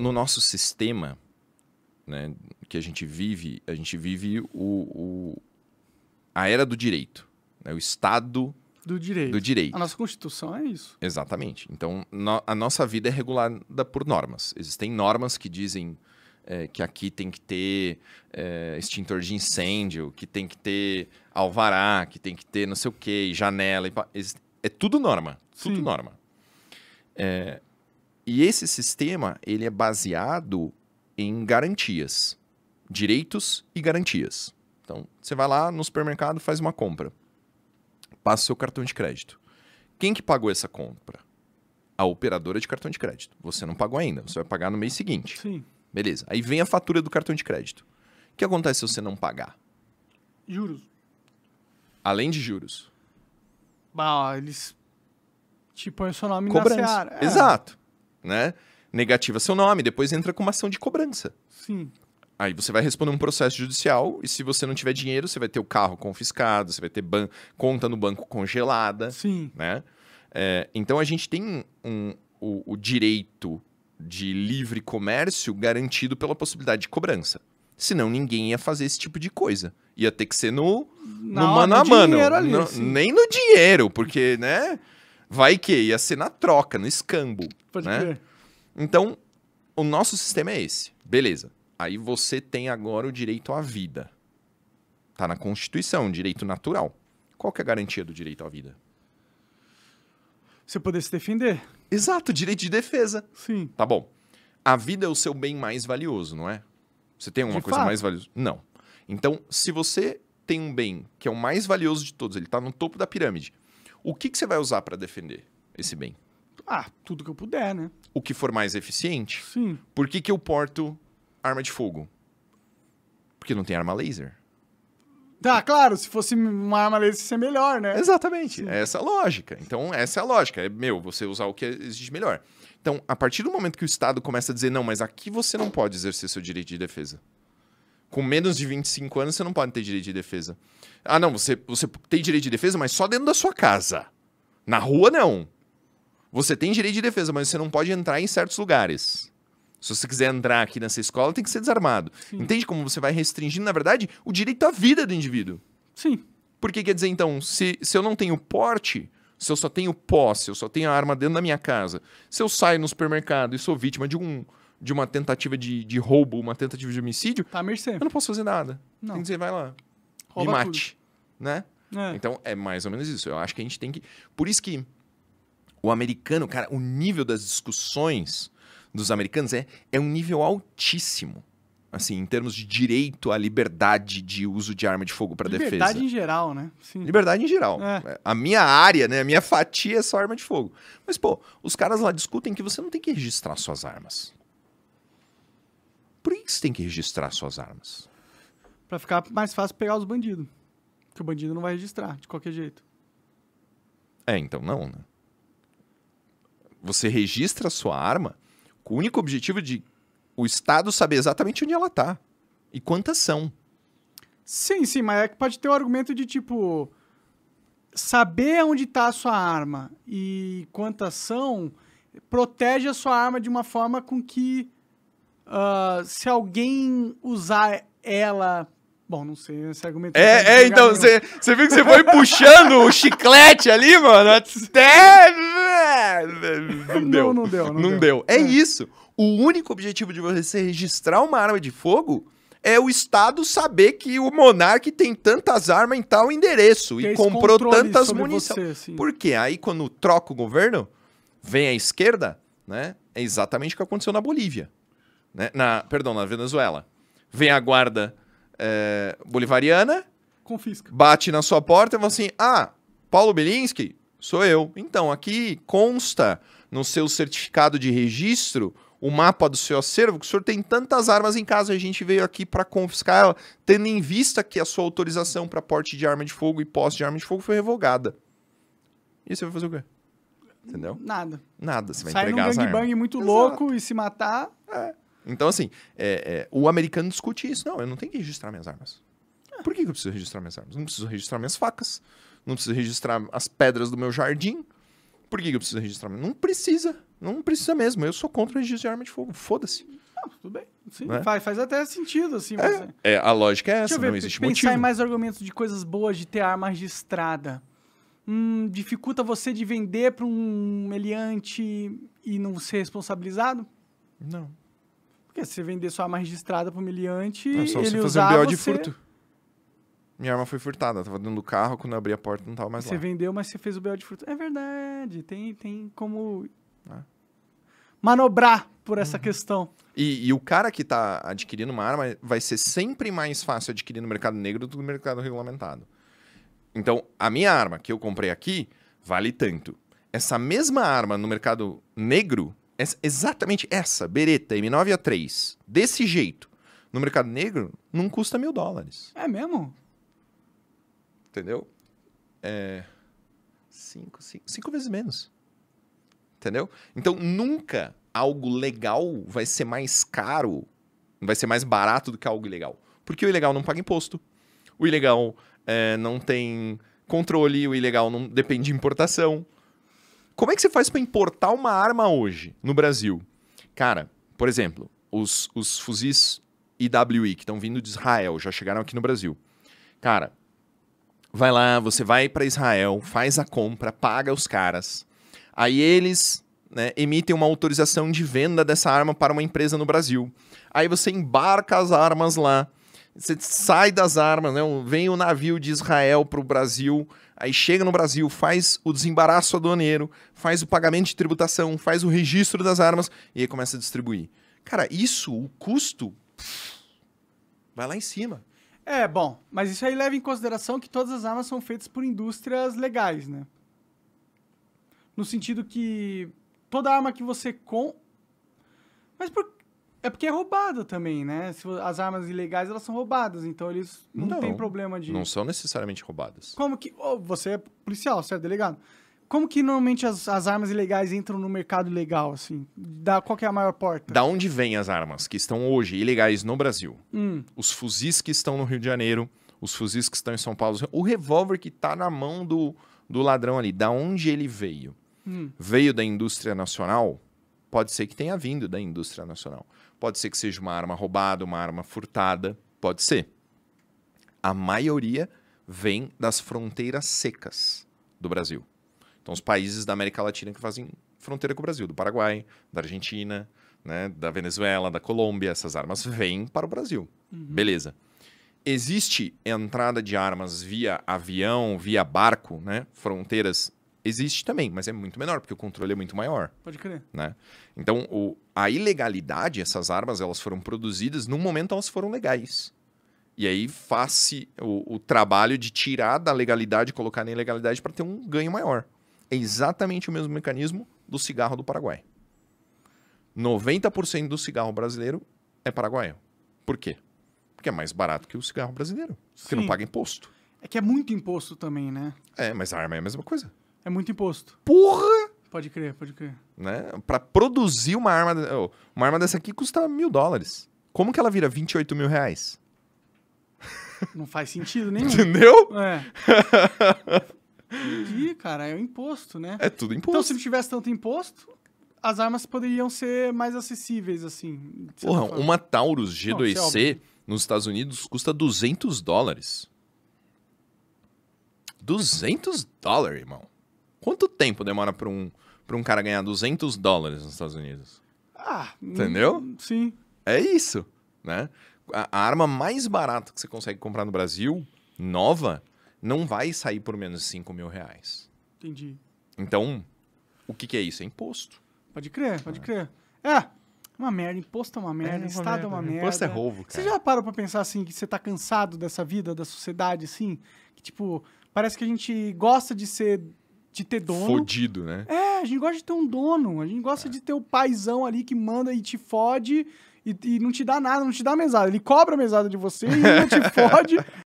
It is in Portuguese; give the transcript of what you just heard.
no nosso sistema né, que a gente vive, a gente vive o, o a era do direito, né, o Estado do direito. do direito. A nossa Constituição é isso. Exatamente. Então, no, a nossa vida é regulada por normas. Existem normas que dizem é, que aqui tem que ter é, extintor de incêndio, que tem que ter alvará, que tem que ter não sei o quê, janela. E, é tudo norma. Tudo Sim. norma. É, e esse sistema, ele é baseado em garantias, direitos e garantias. Então, você vai lá no supermercado, faz uma compra, passa o seu cartão de crédito. Quem que pagou essa compra? A operadora de cartão de crédito. Você não pagou ainda, você vai pagar no mês seguinte. Sim. Beleza. Aí vem a fatura do cartão de crédito. O que acontece se você não pagar? Juros. Além de juros. Bah, eles. Tipo, põem o seu nome Cobrança. na Seara. É. Exato né? Negativa seu nome, depois entra com uma ação de cobrança. Sim. Aí você vai responder um processo judicial e se você não tiver dinheiro, você vai ter o carro confiscado, você vai ter conta no banco congelada. Sim. Né? É, então a gente tem um, o, o direito de livre comércio garantido pela possibilidade de cobrança. Senão ninguém ia fazer esse tipo de coisa. Ia ter que ser no, no mano a mano. Ali, no, nem no dinheiro, porque, né? Vai que ia ser na troca, no escambo. Pode né? Então, o nosso sistema é esse. Beleza. Aí você tem agora o direito à vida. Tá na Constituição, direito natural. Qual que é a garantia do direito à vida? Você poder se defender. Exato, direito de defesa. Sim. Tá bom. A vida é o seu bem mais valioso, não é? Você tem alguma de coisa fato. mais valiosa? Não. Então, se você tem um bem que é o mais valioso de todos, ele está no topo da pirâmide, o que, que você vai usar para defender esse bem? Ah, tudo que eu puder, né? O que for mais eficiente? Sim. Por que, que eu porto arma de fogo? Porque não tem arma laser. Tá, claro, se fosse uma arma laser, isso é melhor, né? Exatamente, Sim. é essa a lógica. Então, essa é a lógica. É, meu, você usar o que exige melhor. Então, a partir do momento que o Estado começa a dizer, não, mas aqui você não pode exercer seu direito de defesa com menos de 25 anos, você não pode ter direito de defesa. Ah, não, você, você tem direito de defesa, mas só dentro da sua casa. Na rua, não. Você tem direito de defesa, mas você não pode entrar em certos lugares. Se você quiser entrar aqui nessa escola, tem que ser desarmado. Sim. Entende como você vai restringindo, na verdade, o direito à vida do indivíduo? Sim. Porque quer dizer, então, se, se eu não tenho porte, se eu só tenho posse, eu só tenho a arma dentro da minha casa, se eu saio no supermercado e sou vítima de um de uma tentativa de, de roubo, uma tentativa de homicídio, tá mercê. eu não posso fazer nada. Não. Tem que dizer, vai lá, Rouba me mate, né? É. Então, é mais ou menos isso. Eu acho que a gente tem que... Por isso que o americano, cara, o nível das discussões dos americanos é, é um nível altíssimo assim, em termos de direito à liberdade de uso de arma de fogo para defesa. Liberdade em geral, né? Sim. Liberdade em geral. É. é. A minha área, né, a minha fatia é só arma de fogo. Mas pô, os caras lá discutem que você não tem que registrar suas armas que você tem que registrar suas armas? Para ficar mais fácil pegar os bandidos. Porque o bandido não vai registrar, de qualquer jeito. É, então não, né? Você registra a sua arma com o único objetivo de o Estado saber exatamente onde ela está E quantas são. Sim, sim, mas é que pode ter o um argumento de tipo. Saber onde está a sua arma e quantas são protege a sua arma de uma forma com que uh, se alguém usar ela Bom, não sei esse argumento. É, é então, você viu que você foi puxando o chiclete ali, mano, até. Né, não deu. Não, deu. Não, não deu. deu. É, é, isso. O único objetivo de você registrar uma arma de fogo é o Estado saber que o monarca tem tantas armas em tal endereço e é comprou tantas munições. Por Porque aí, quando troca o governo, vem a esquerda, né? É exatamente o que aconteceu na Bolívia. Né? Na, perdão, na Venezuela. Vem a guarda é, bolivariana. Confisca. Bate na sua porta e fala assim: Ah, Paulo Belinsky, sou eu. Então, aqui consta no seu certificado de registro o mapa do seu acervo, que o senhor tem tantas armas em casa, a gente veio aqui para confiscar ela, tendo em vista que a sua autorização para porte de arma de fogo e posse de arma de fogo foi revogada. E você vai fazer o quê? Entendeu? Nada. Nada, você vai Sai entregar num gangbang muito Exato. louco e se matar. É. Então, assim, é, é, o americano discute isso. Não, eu não tenho que registrar minhas armas. É. Por que, que eu preciso registrar minhas armas? Não preciso registrar minhas facas. Não preciso registrar as pedras do meu jardim. Por que, que eu preciso registrar? Não precisa. Não precisa mesmo. Eu sou contra o registro de arma de fogo. Foda-se. Ah, tudo bem. Sim, né? faz, faz até sentido, assim. É. Mas... É, é, a lógica é essa, ver, não existe pensar motivo. pensar em mais argumentos de coisas boas de ter arma registrada. Hum, dificulta você de vender para um meliante e não ser responsabilizado? Não. Porque se você vender sua arma registrada pro miliante, é só ele você fazer um BO você... de furto. Minha arma foi furtada, estava tava dentro do carro, quando eu abri a porta não tava mais você lá. Você vendeu, mas você fez o BO de furto. É verdade, tem, tem como é. manobrar por essa uhum. questão. E, e, o cara que tá adquirindo uma arma vai ser sempre mais fácil adquirir no mercado negro do que no mercado regulamentado. Então, a minha arma que eu comprei aqui vale tanto. Essa mesma arma no mercado negro essa, exatamente essa, Beretta M9 A3, desse jeito, no mercado negro, não custa mil dólares. É mesmo? Entendeu? É. Cinco, cinco, cinco vezes menos. Entendeu? Então nunca algo legal vai ser mais caro, vai ser mais barato do que algo ilegal. Porque o ilegal não paga imposto. O ilegal é, não tem controle, o ilegal não depende de importação. Como é que você faz para importar uma arma hoje no Brasil? Cara, por exemplo, os, os fuzis IWI que estão vindo de Israel, já chegaram aqui no Brasil. Cara, vai lá, você vai para Israel, faz a compra, paga os caras. Aí eles né, emitem uma autorização de venda dessa arma para uma empresa no Brasil. Aí você embarca as armas lá. Você sai das armas, né? Vem o navio de Israel para o Brasil, aí chega no Brasil, faz o desembaraço aduaneiro, faz o pagamento de tributação, faz o registro das armas e aí começa a distribuir. Cara, isso, o custo, vai lá em cima. É, bom, mas isso aí leva em consideração que todas as armas são feitas por indústrias legais, né? No sentido que toda arma que você com. Mas por é porque é roubado também, né? As armas ilegais, elas são roubadas, então eles não, não tem problema de... Não são necessariamente roubadas. Como que... Oh, você é policial, certo? É delegado. Como que normalmente as, as armas ilegais entram no mercado legal, assim? Da, qual é a maior porta? Da onde vêm as armas que estão hoje ilegais no Brasil? Hum. Os fuzis que estão no Rio de Janeiro, os fuzis que estão em São Paulo, o revólver que está na mão do, do ladrão ali, da onde ele veio? Hum. Veio da indústria nacional? Pode ser que tenha vindo da indústria nacional. Pode ser que seja uma arma roubada, uma arma furtada. Pode ser. A maioria vem das fronteiras secas do Brasil. Então, os países da América Latina que fazem fronteira com o Brasil, do Paraguai, da Argentina, né, da Venezuela, da Colômbia, essas armas vêm para o Brasil. Uhum. Beleza. Existe entrada de armas via avião, via barco, né, fronteiras existe também, mas é muito menor, porque o controle é muito maior. Pode crer. Né? Então, o, a ilegalidade, essas armas, elas foram produzidas, no momento elas foram legais. E aí faz-se o, o, trabalho de tirar da legalidade e colocar na ilegalidade para ter um ganho maior. É exatamente o mesmo mecanismo do cigarro do Paraguai. 90% do cigarro brasileiro é paraguaio. Por quê? Porque é mais barato que o cigarro brasileiro. Sim. Porque não paga imposto. É que é muito imposto também, né? É, mas a arma é a mesma coisa. É muito imposto. Porra! Pode crer, pode crer. Né? Pra produzir uma arma. Uma arma dessa aqui custa mil dólares. Como que ela vira 28 mil reais? Não faz sentido nenhum. Entendeu? É. Entendi, cara. É o imposto, né? É tudo então, imposto. Então, se não tivesse tanto imposto, as armas poderiam ser mais acessíveis, assim. Porra, uma Taurus G2C não, é nos Estados Unidos custa 200 dólares. 200 dólares, irmão. Quanto tempo demora para um, um cara ganhar 200 dólares nos Estados Unidos? Ah, entendeu? Hum, sim. É isso, né? A, a arma mais barata que você consegue comprar no Brasil, nova, não vai sair por menos de 5 mil reais. Entendi. Então, o que, que é isso? É imposto. Pode crer, pode é. crer. É, uma merda, imposto é uma merda, é, Estado é, é uma merda. Imposto é roubo, cara. Você já parou pra pensar assim, que você tá cansado dessa vida, da sociedade, assim? Que, tipo, parece que a gente gosta de ser de ter dono. Fodido, né? É, a gente gosta de ter um dono. A gente gosta é. de ter o paizão ali que manda e te fode e, e, não te dá nada, não te dá mesada. Ele cobra a mesada de você e não te fode.